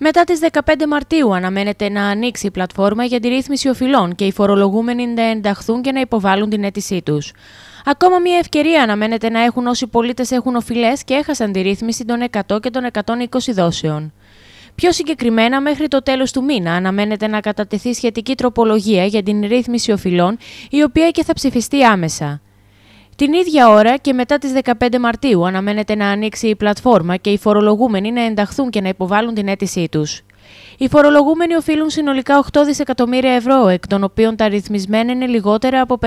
Μετά τις 15 Μαρτίου αναμένεται να ανοίξει η πλατφόρμα για τη ρύθμιση οφειλών και οι φορολογούμενοι να ενταχθούν και να υποβάλουν την αίτησή τους. Ακόμα μια ευκαιρία αναμένεται να έχουν όσοι πολίτες έχουν οφειλές και έχασαν τη ρύθμιση των 100 και των 120 δόσεων. Πιο συγκεκριμένα, μέχρι το τέλος του μήνα αναμένεται να κατατεθεί σχετική τροπολογία για την ρύθμιση οφειλών, η οποία και θα ψηφιστεί άμεσα. Την ίδια ώρα και μετά τις 15 Μαρτίου αναμένεται να ανοίξει η πλατφόρμα και οι φορολογούμενοι να ενταχθούν και να υποβάλουν την αίτησή τους. Οι φορολογούμενοι οφείλουν συνολικά 8 δισεκατομμύρια ευρώ, εκ των οποίων τα ρυθμισμένα είναι λιγότερα από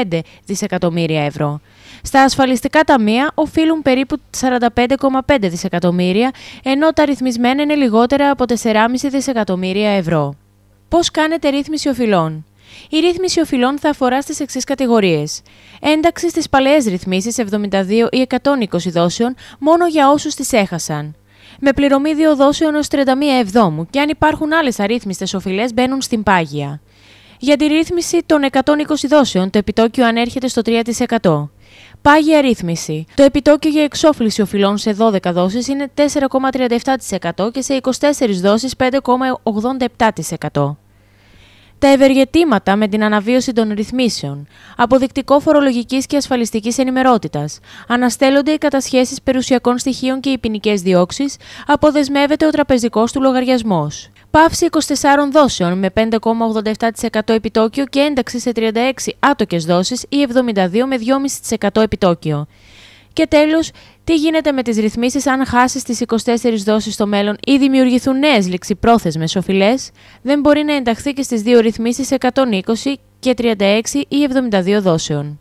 5,5 δισεκατομμύρια ευρώ. Στα ασφαλιστικά ταμεία οφείλουν περίπου 45,5 δισεκατομμύρια, ενώ τα ρυθμισμένα είναι λιγότερα από 4,5 δισεκατομμύρια ευρώ. Πώς κάνετε ρύθμιση οφειλών. Η ρύθμιση οφειλών θα αφορά στις εξής κατηγορίες. Ένταξη στις παλαιές ρυθμίσεις 72 ή 120 δόσεων μόνο για όσους τις έχασαν. Με πληρωμή δύο δόσεων ω 31 εβδόμου και αν υπάρχουν άλλες αρρύθμιστες οφειλές μπαίνουν στην πάγια. Για τη ρύθμιση των 120 δόσεων το επιτόκιο ανέρχεται στο 3%. Πάγια ρύθμιση. Το επιτόκιο για εξόφληση οφειλών σε 12 δόσεις είναι 4,37% και σε 24 δόσει 5,87% τα ευεργετήματα με την αναβίωση των ρυθμίσεων, αποδεικτικό φορολογικής και ασφαλιστικής ενημερότητας, αναστέλλονται οι κατασχέσεις περιουσιακών στοιχείων και οι ποινικές διώξεις, αποδεσμεύεται ο τραπεζικός του λογαριασμός. Πάυση 24 δόσεων με 5,87% επιτόκιο και ένταξη σε 36 άτοκες δόσεις ή 72 με 2,5% επιτόκιο. Και τέλος, τι γίνεται με τις ρυθμίσεις αν χάσεις τις 24 δόσεις στο μέλλον ή δημιουργηθούν νέες ληξιπρόθεσμες οφειλές, δεν μπορεί να ενταχθεί και στις δύο ρυθμίσεις 120 και 36 ή 72 δόσεων.